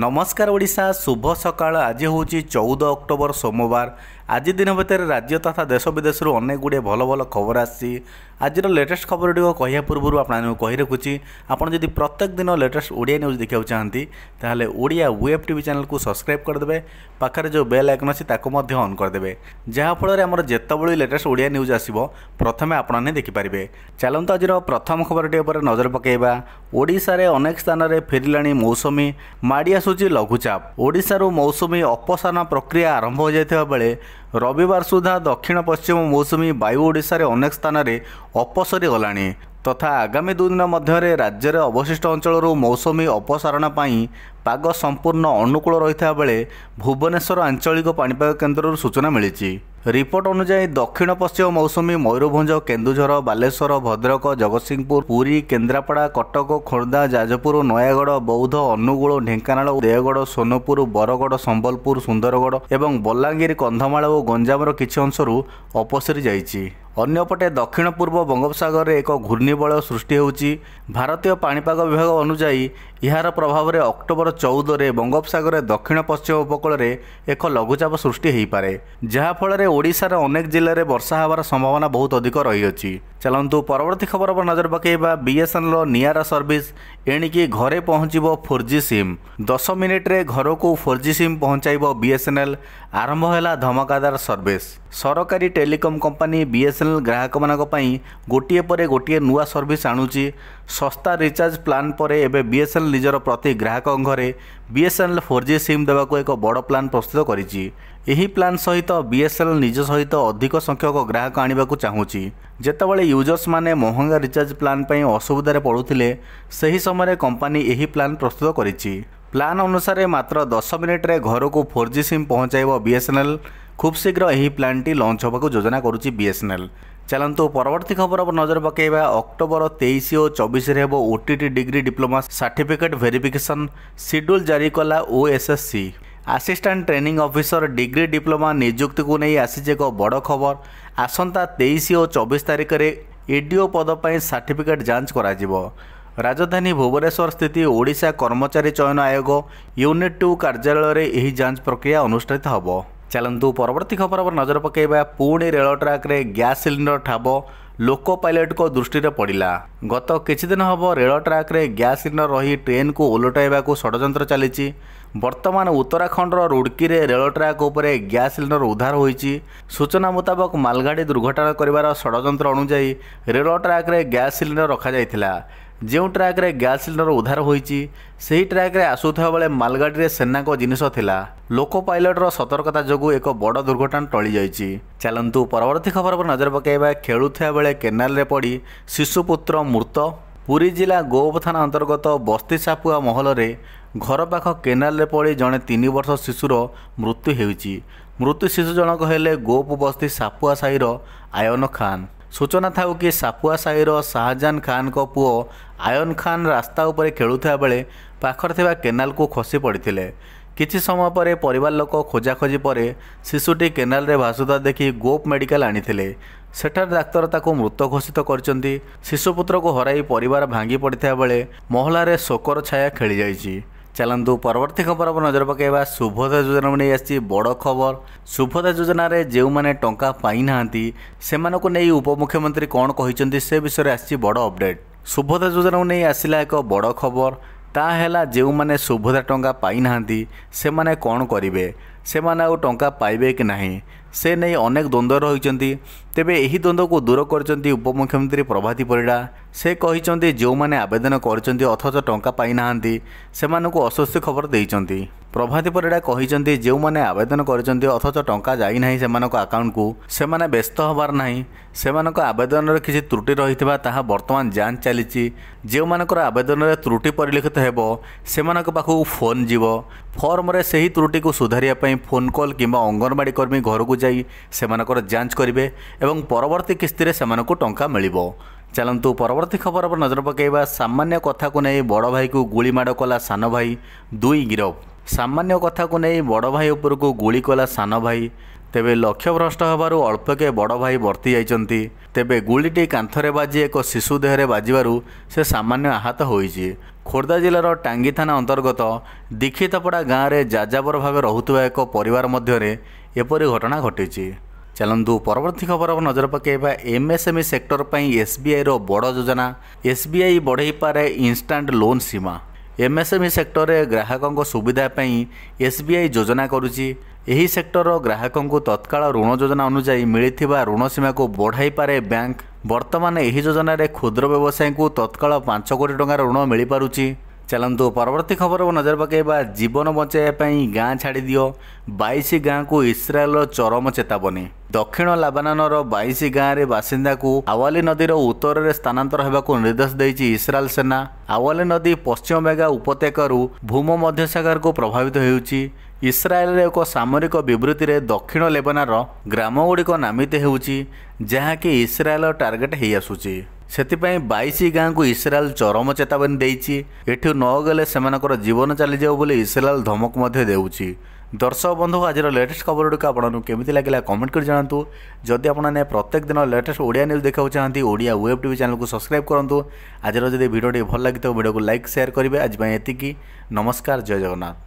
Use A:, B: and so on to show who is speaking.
A: ନମସ୍କାର ଓଡ଼ିଶା ଶୁଭ ସକାଳ ଆଜି ହେଉଛି ଚଉଦ ଅକ୍ଟୋବର ସୋମବାର ଆଜି ଦିନ ଭିତରେ ରାଜ୍ୟ ତଥା ଦେଶ ବିଦେଶରୁ ଅନେକ ଗୁଡ଼ିଏ ଭଲ ଭଲ ଖବର ଆସିଛି ଆଜିର ଲେଟେଷ୍ଟ ଖବରଟିକ କହିବା ପୂର୍ବରୁ ଆପଣମାନଙ୍କୁ କହି ରଖୁଛି ଆପଣ ଯଦି ପ୍ରତ୍ୟେକ ଦିନ ଲେଟେଷ୍ଟ ଓଡ଼ିଆ ନ୍ୟୁଜ୍ ଦେଖିବାକୁ ଚାହାନ୍ତି ତାହେଲେ ଓଡ଼ିଆ ୱେବ୍ ଟିଭି ଚ୍ୟାନେଲକୁ ସବସ୍କ୍ରାଇବ୍ କରିଦେବେ ପାଖରେ ଯେଉଁ ବେଲ୍ ଆଇକନ୍ ଅଛି ତାକୁ ମଧ୍ୟ ଅନ୍ କରିଦେବେ ଯାହାଫଳରେ ଆମର ଯେତେବେଳେ ଲେଟେଷ୍ଟ ଓଡ଼ିଆ ନ୍ୟୁଜ୍ ଆସିବ ପ୍ରଥମେ ଆପଣମାନେ ଦେଖିପାରିବେ ଚାଲନ୍ତୁ ଆଜିର ପ୍ରଥମ ଖବରଟି ଉପରେ ନଜର ପକାଇବା ଓଡ଼ିଶାରେ ଅନେକ ସ୍ଥାନରେ ଫେରିଲାଣି ମୌସୁମୀ ମାଡ଼ି ଆସୁଛି ଲଘୁଚାପ ଓଡ଼ିଶାରୁ ମୌସୁମୀ ଅପସାରଣ ପ୍ରକ୍ରିୟା ଆରମ୍ଭ ହୋଇଯାଇଥିବା ବେଳେ ରବିବାର ସୁଦ୍ଧା ଦକ୍ଷିଣ ପଶ୍ଚିମ ମୌସୁମୀ ବାୟୁ ଓଡ଼ିଶାରେ ଅନେକ ସ୍ଥାନରେ ଅପସରି ଗଲାଣି ତଥା ଆଗାମୀ ଦୁଇଦିନ ମଧ୍ୟରେ ରାଜ୍ୟରେ ଅବଶିଷ୍ଟ ଅଞ୍ଚଳରୁ ମୌସୁମୀ ଅପସାରଣ ପାଇଁ ପାଗ ସମ୍ପୂର୍ଣ୍ଣ ଅନୁକୂଳ ରହିଥିବା ବେଳେ ଭୁବନେଶ୍ୱର ଆଞ୍ଚଳିକ ପାଣିପାଗ କେନ୍ଦ୍ରରୁ ସୂଚନା ମିଳିଛି ରିପୋର୍ଟ ଅନୁଯାୟୀ ଦକ୍ଷିଣ ପଶ୍ଚିମ ମୌସୁମୀ ମୟୂରଭଞ୍ଜ କେନ୍ଦୁଝର ବାଲେଶ୍ୱର ଭଦ୍ରକ ଜଗତସିଂହପୁର ପୁରୀ କେନ୍ଦ୍ରାପଡ଼ା କଟକ ଖୋର୍ଦ୍ଧା ଯାଜପୁର ନୟାଗଡ଼ ବୌଦ୍ଧ ଅନୁଗୁଳ ଢେଙ୍କାନାଳ ଦେଓଗଡ଼ ସୋନପୁର ବରଗଡ଼ ସମ୍ବଲପୁର ସୁନ୍ଦରଗଡ଼ ଏବଂ ବଲାଙ୍ଗୀର କନ୍ଧମାଳ ଓ ଗଞ୍ଜାମର କିଛି ଅଂଶରୁ ଅପସରି ଯାଇଛି ଅନ୍ୟପଟେ ଦକ୍ଷିଣ ପୂର୍ବ ବଙ୍ଗୋପସାଗରରେ ଏକ ଘୂର୍ଣ୍ଣିବଳୟ ସୃଷ୍ଟି ହେଉଛି ଭାରତୀୟ ପାଣିପାଗ ବିଭାଗ ଅନୁଯାୟୀ ଏହାର ପ୍ରଭାବରେ ଅକ୍ଟୋବର ଚଉଦରେ ବଙ୍ଗୋପସାଗରରେ ଦକ୍ଷିଣ ପଶ୍ଚିମ ଉପକୂଳରେ ଏକ ଲଘୁଚାପ ସୃଷ୍ଟି ହୋଇପାରେ ଯାହାଫଳରେ ଓଡ଼ିଶାର ଅନେକ ଜିଲ୍ଲାରେ ବର୍ଷା ହେବାର ସମ୍ଭାବନା ବହୁତ ଅଧିକ ରହିଅଛି ଚାଲନ୍ତୁ ପରବର୍ତ୍ତୀ ଖବର ଉପରେ ନଜର ପକାଇବା ବିଏସ୍ଏନ୍ଏଲ୍ର ନିଆରା ସର୍ଭିସ୍ ଏଣିକି ଘରେ ପହଞ୍ଚିବ ଫୋର୍ ଜି ସିମ୍ ଦଶ ମିନିଟ୍ରେ ଘରକୁ ଫୋର୍ ଜି ସିମ୍ ପହଞ୍ଚାଇବ ବିଏସ୍ଏନ୍ଏଲ୍ ଆରମ୍ଭ ହେଲା ଧମକାଦାର ସର୍ଭିସ୍ ସରକାରୀ ଟେଲିକମ୍ କମ୍ପାନୀ ବିଏସ୍ଏନ୍ଏଲ୍ ଗ୍ରାହକମାନଙ୍କ ପାଇଁ ଗୋଟିଏ ପରେ ଗୋଟିଏ ନୂଆ ସର୍ଭିସ୍ ଆଣୁଛି ଶସ୍ତା ରିଚାର୍ଜ ପ୍ଲାନ୍ ପରେ ଏବେ ବିଏସ୍ଏନ୍ଏଲ୍ ନିଜର ପ୍ରତି ଗ୍ରାହକଙ୍କ ଘରେ ବିଏସ୍ଏନ୍ଏଲ୍ ଫୋର୍ ଜି ସିମ୍ ଦେବାକୁ ଏକ ବଡ଼ ପ୍ଲାନ୍ ପ୍ରସ୍ତୁତ କରିଛି ଏହି ପ୍ଲାନ୍ ସହିତ ବିଏସ୍ଏନ୍ଏଲ୍ ନିଜ ସହିତ ଅଧିକ ସଂଖ୍ୟକ ଗ୍ରାହକ ଆଣିବାକୁ ଚାହୁଁଛି ଯେତେବେଳେ ୟୁଜର୍ସମାନେ ମହଙ୍ଗା ରିଚାର୍ଜ ପ୍ଲାନ୍ ପାଇଁ ଅସୁବିଧାରେ ପଡ଼ୁଥିଲେ ସେହି ସମୟରେ କମ୍ପାନୀ ଏହି ପ୍ଲାନ୍ ପ୍ରସ୍ତୁତ କରିଛି ପ୍ଲାନ୍ ଅନୁସାରେ ମାତ୍ର ଦଶ ମିନିଟ୍ରେ ଘରକୁ ଫୋର୍ ଜି ସିମ୍ ପହଞ୍ଚାଇବ ବିଏସ୍ଏନ୍ଏଲ୍ ଖୁବ୍ ଶୀଘ୍ର ଏହି ପ୍ଲାନ୍ଟି ଲଞ୍ଚ ହେବାକୁ ଯୋଜନା କରୁଛି ବିଏସ୍ଏନ୍ଏଲ୍ ଚାଲନ୍ତୁ ପରବର୍ତ୍ତୀ ଖବର ଉପରେ ନଜର ପକାଇବା ଅକ୍ଟୋବର ତେଇଶ ଓ ଚବିଶରେ ହେବ OTT degree diploma certificate verification schedule ଜାରି କଲା OSSC assistant training officer degree diploma ନିଯୁକ୍ତିକୁ ନେଇ ଆସିଛି ଏକ ବଡ଼ ଖବର ଆସନ୍ତା ତେଇଶ ଓ ଚବିଶ ତାରିଖରେ ଇଡିଓ ପଦ ପାଇଁ ସାର୍ଟିଫିକେଟ୍ ଯାଞ୍ଚ କରାଯିବ ରାଜଧାନୀ ଭୁବନେଶ୍ୱର ସ୍ଥିତି ଓଡ଼ିଶା କର୍ମଚାରୀ ଚୟନ ଆୟୋଗ ୟୁନିଟ୍ ଟୁ କାର୍ଯ୍ୟାଳୟରେ ଏହି ଯାଞ୍ଚ ପ୍ରକ୍ରିୟା ଅନୁଷ୍ଠିତ ହେବ ଚାଲନ୍ତୁ ପରବର୍ତ୍ତୀ ଖବର ଉପରେ ନଜର ପକାଇବା ପୁଣି ରେଳ ଟ୍ରାକ୍ରେ ଗ୍ୟାସ୍ ସିଲିଣ୍ଡର ଠାବ ଲୋକ ପାଇଲଟଙ୍କ ଦୃଷ୍ଟିରେ ପଡ଼ିଲା ଗତ କିଛିଦିନ ହେବ ରେଳ ଟ୍ରାକ୍ରେ ଗ୍ୟାସ୍ ସିଲିଣ୍ଡର ରହି ଟ୍ରେନ୍କୁ ଓଲଟାଇବାକୁ ଷଡ଼ଯନ୍ତ୍ର ଚାଲିଛି ବର୍ତ୍ତମାନ ଉତ୍ତରାଖଣ୍ଡର ରୁଡ଼କିରେ ରେଳ ଟ୍ରାକ୍ ଉପରେ ଗ୍ୟାସ୍ ସିଲିଣ୍ଡର ଉଦ୍ଧାର ହୋଇଛି ସୂଚନା ମୁତାବକ ମାଲଗାଡ଼ି ଦୁର୍ଘଟଣା କରିବାର ଷଡ଼ଯନ୍ତ୍ର ଅନୁଯାୟୀ ରେଳ ଟ୍ରାକ୍ରେ ଗ୍ୟାସ୍ ସିଲିଣ୍ଡର ରଖାଯାଇଥିଲା ଯେଉଁ ଟ୍ରାକରେ ଗ୍ୟାସ ସିଲିଣ୍ଡର ଉଦ୍ଧାର ହୋଇଛି ସେହି ଟ୍ରାକରେ ଆସୁଥିବା ବେଳେ ମାଲଗାଡ଼ିରେ ସେନାଙ୍କ ଜିନିଷ ଥିଲା ଲୋକ ପାଇଲଟର ସତର୍କତା ଯୋଗୁଁ ଏକ ବଡ଼ ଦୁର୍ଘଟଣା ଟଳିଯାଇଛି ଚାଲନ୍ତୁ ପରବର୍ତ୍ତୀ ଖବର ଉପରେ ନଜର ପକାଇବା ଖେଳୁଥିବା ବେଳେ କେନାଲରେ ପଡ଼ି ଶିଶୁପୁତ୍ର ମୃତ ପୁରୀ ଜିଲ୍ଲା ଗୋପ ଥାନା ଅନ୍ତର୍ଗତ ବସ୍ତି ସାପୁଆ ମହଲରେ ଘର ପାଖ କେନାଲରେ ପଡ଼ି ଜଣେ ତିନି ବର୍ଷ ଶିଶୁର ମୃତ୍ୟୁ ହେଉଛି ମୃତ୍ୟୁ ଶିଶୁ ଜଣକ ହେଲେ ଗୋପ ବସ୍ତି ସାପୁଆ ସାହିର ଆୟନ ଖାନ୍ ସୂଚନା ଥାଉ କି ସାପୁଆ ସାହିର ଶାହାଜାନ ଖାନଙ୍କ ପୁଅ ଆୟନ ଖାନ ରାସ୍ତା ଉପରେ ଖେଳୁଥିବା ବେଳେ ପାଖରେ ଥିବା କେନାଲକୁ ଖସି ପଡ଼ିଥିଲେ କିଛି ସମୟ ପରେ ପରିବାର ଲୋକ ଖୋଜାଖୋଜି ପରେ ଶିଶୁଟି କେନାଲରେ ଭାସୁଥିବା ଦେଖି ଗୋପ ମେଡ଼ିକାଲ ଆଣିଥିଲେ ସେଠାରେ ଡାକ୍ତର ତାକୁ ମୃତ ଘୋଷିତ କରିଛନ୍ତି ଶିଶୁପୁତ୍ରକୁ ହରାଇ ପରିବାର ଭାଙ୍ଗି ପଡ଼ିଥିବା ବେଳେ ମହଲାରେ ଶୋକର ଛାୟା ଖେଳିଯାଇଛି ଚାଲନ୍ତୁ ପରବର୍ତ୍ତୀ ଖବର ଉପରେ ନଜର ପକାଇବା ଶୁଭୋଦୟ ଯୋଜନାକୁ ନେଇ ଆସିଛି ବଡ଼ ଖବର ଶୁଭୋଦୟ ଯୋଜନାରେ ଯେଉଁମାନେ ଟଙ୍କା ପାଇନାହାନ୍ତି ସେମାନଙ୍କୁ ନେଇ ଉପମୁଖ୍ୟମନ୍ତ୍ରୀ କ'ଣ କହିଛନ୍ତି ସେ ବିଷୟରେ ଆସିଛି ବଡ଼ ଅପଡେଟ୍ ଶୁଭୋଦୟ ଯୋଜନାକୁ ନେଇ ଆସିଲା ଏକ ବଡ଼ ଖବର ତାହା ହେଲା ଯେଉଁମାନେ ଶୁଭୋଦୟ ଟଙ୍କା ପାଇନାହାନ୍ତି ସେମାନେ କ'ଣ କରିବେ ସେମାନେ ଆଉ ଟଙ୍କା ପାଇବେ କି ନାହିଁ ସେ ନେଇ ଅନେକ ଦ୍ୱନ୍ଦ୍ୱ ରହିଛନ୍ତି ତେବେ ଏହି ଦ୍ୱନ୍ଦ୍ୱକୁ ଦୂର କରିଛନ୍ତି ଉପମୁଖ୍ୟମନ୍ତ୍ରୀ ପ୍ରଭାତୀ ପରିଡ଼ା ସେ କହିଛନ୍ତି ଯେଉଁମାନେ ଆବେଦନ କରିଛନ୍ତି ଅଥଚ ଟଙ୍କା ପାଇନାହାନ୍ତି ସେମାନଙ୍କୁ ଅସ୍ୱସ୍ତି ଖବର ଦେଇଛନ୍ତି ପ୍ରଭାତୀ ପରିଡ଼ା କହିଛନ୍ତି ଯେଉଁମାନେ ଆବେଦନ କରିଛନ୍ତି ଅଥଚ ଟଙ୍କା ଯାଇନାହିଁ ସେମାନଙ୍କ ଆକାଉଣ୍ଟକୁ ସେମାନେ ବ୍ୟସ୍ତ ହେବାର ନାହିଁ ସେମାନଙ୍କ ଆବେଦନରେ କିଛି ତ୍ରୁଟି ରହିଥିବା ତାହା ବର୍ତ୍ତମାନ ଯାଞ୍ଚ ଚାଲିଛି ଯେଉଁମାନଙ୍କର ଆବେଦନରେ ତ୍ରୁଟି ପରିଲକ୍ଷିତ ହେବ ସେମାନଙ୍କ ପାଖକୁ ଫୋନ୍ ଯିବ ଫର୍ମରେ ସେହି ତ୍ରୁଟିକୁ ସୁଧାରିବା ପାଇଁ ଫୋନ୍ କଲ୍ କିମ୍ବା ଅଙ୍ଗନବାଡ଼ି କର୍ମୀ ଘରକୁ ଯାଇ ସେମାନଙ୍କର ଯାଞ୍ଚ କରିବେ ଏବଂ ପରବର୍ତ୍ତୀ କିସ୍ତିରେ ସେମାନଙ୍କୁ ଟଙ୍କା ମିଳିବ ଚାଲନ୍ତୁ ପରବର୍ତ୍ତୀ ଖବର ଉପରେ ନଜର ପକାଇବା ସାମାନ୍ୟ କଥାକୁ ନେଇ ବଡ଼ ଭାଇକୁ ଗୁଳିମାଡ଼ କଲା ସାନ ଭାଇ ଦୁଇ ଗିରଫ ସାମାନ୍ୟ କଥାକୁ ନେଇ ବଡ଼ ଭାଇ ଉପରକୁ ଗୁଳି କଲା ସାନ ଭାଇ ତେବେ ଲକ୍ଷ୍ୟ ଭ୍ରଷ୍ଟ ହେବାରୁ ଅଳ୍ପକେ ବଡ଼ ଭାଇ ବର୍ତ୍ତି ଯାଇଛନ୍ତି ତେବେ ଗୁଳିଟି କାନ୍ଥରେ ବାଜି ଏକ ଶିଶୁ ଦେହରେ ବାଜିବାରୁ ସେ ସାମାନ୍ୟ ଆହତ ହୋଇଛି ଖୋର୍ଦ୍ଧା ଜିଲ୍ଲାର ଟାଙ୍ଗି ଥାନା ଅନ୍ତର୍ଗତ ଦୀକ୍ଷିତପଡ଼ା ଗାଁରେ ଯାଯାବର ଭାବେ ରହୁଥିବା ଏକ ପରିବାର ମଧ୍ୟରେ ଏପରି ଘଟଣା ଘଟିଛି ଚାଲନ୍ତୁ ପରବର୍ତ୍ତୀ ଖବର ନଜର ପକାଇବା ଏମ୍ଏସ୍ଏମ୍ଇ ସେକ୍ଟର ପାଇଁ ଏସ୍ବିଆଇର ବଡ଼ ଯୋଜନା ଏସ୍ବିଆଇ ବଢ଼େଇପାରେ ଇନ୍ଷ୍ଟାଣ୍ଟ ଲୋନ୍ ସୀମା ଏମ୍ଏସ୍ଏମ୍ଇ ସେକ୍ଟରରେ e ଗ୍ରାହକଙ୍କ ସୁବିଧା ପାଇଁ ଏସ୍ ବି ଆଇ ଯୋଜନା କରୁଛି ଏହି ସେକ୍ଟରର ଗ୍ରାହକଙ୍କୁ ତତ୍କାଳ ଋଣ ଯୋଜନା ଅନୁଯାୟୀ ମିଳିଥିବା ଋଣ ସୀମାକୁ ବଢ଼ାଇପାରେ ବ୍ୟାଙ୍କ ବର୍ତ୍ତମାନ ଏହି ଯୋଜନାରେ କ୍ଷୁଦ୍ର ବ୍ୟବସାୟୀଙ୍କୁ ତତ୍କାଳ ପାଞ୍ଚ କୋଟି ଟଙ୍କାର ଋଣ ମିଳିପାରୁଛି ଚାଲନ୍ତୁ ପରବର୍ତ୍ତୀ ଖବରକୁ ନଜର ପକାଇବା ଜୀବନ ବଞ୍ଚାଇବା ପାଇଁ ଗାଁ ଛାଡ଼ି ଦିଅ ବାଇଶ ଗାଁକୁ ଇସ୍ରାଏଲର ଚରମ ଚେତାବନୀ ଦକ୍ଷିଣ ଲାବାନର ବାଇଶ ଗାଁରେ ବାସିନ୍ଦାକୁ ଆୱାଲି ନଦୀର ଉତ୍ତରରେ ସ୍ଥାନାନ୍ତର ହେବାକୁ ନିର୍ଦ୍ଦେଶ ଦେଇଛି ଇସ୍ରାଏଲ ସେନା ଆୱାଲି ନଦୀ ପଶ୍ଚିମ ବେଗା ଉପତ୍ୟକାରୁ ଭୂମ ମଧ୍ୟସାଗରକୁ ପ୍ରଭାବିତ ହେଉଛି ଇସ୍ରାଏଲରେ ଏକ ସାମରିକ ବିବୃତ୍ତିରେ ଦକ୍ଷିଣ ଲେବାନର ଗ୍ରାମଗୁଡ଼ିକ ନାମିତ ହେଉଛି ଯାହାକି ଇସ୍ରାଏଲର ଟାର୍ଗେଟ୍ ହୋଇଆସୁଛି ସେଥିପାଇଁ ବାଇଶି ଗାଁକୁ ଇସ୍ରାଏଲ୍ ଚରମ ଚେତାବନୀ ଦେଇଛି ଏଠୁ ନଗଲେ ସେମାନଙ୍କର ଜୀବନ ଚାଲିଯିବ ବୋଲି ଇସ୍ରାଏଲ୍ ଧମକ ମଧ୍ୟ ଦେଉଛି ଦର୍ଶକ ବନ୍ଧୁ ଆଜିର ଲେଟେଷ୍ଟ ଖବର ଗୁଡ଼ିକ ଆପଣଙ୍କୁ କେମିତି ଲାଗିଲା କମେଣ୍ଟ କରି ଜାଣନ୍ତୁ ଯଦି ଆପଣମାନେ ପ୍ରତ୍ୟେକ ଦିନ ଲେଟେଷ୍ଟ ଓଡ଼ିଆ ନ୍ୟୁଜ୍ ଦେଖିବାକୁ ଚାହାନ୍ତି ଓଡ଼ିଆ ୱେବ୍ ଟିଭି ଚ୍ୟାନେଲକୁ ସବସ୍କ୍ରାଇବ୍ କରନ୍ତୁ ଆଜିର ଯଦି ଭିଡ଼ିଓଟି ଭଲ ଲାଗିଥିବ ଭିଡ଼ିଓକୁ ଲାଇକ୍ ସେୟାର କରିବେ ଆଜି ପାଇଁ ଏତିକି ନମସ୍କାର ଜୟ ଜଗନ୍ନାଥ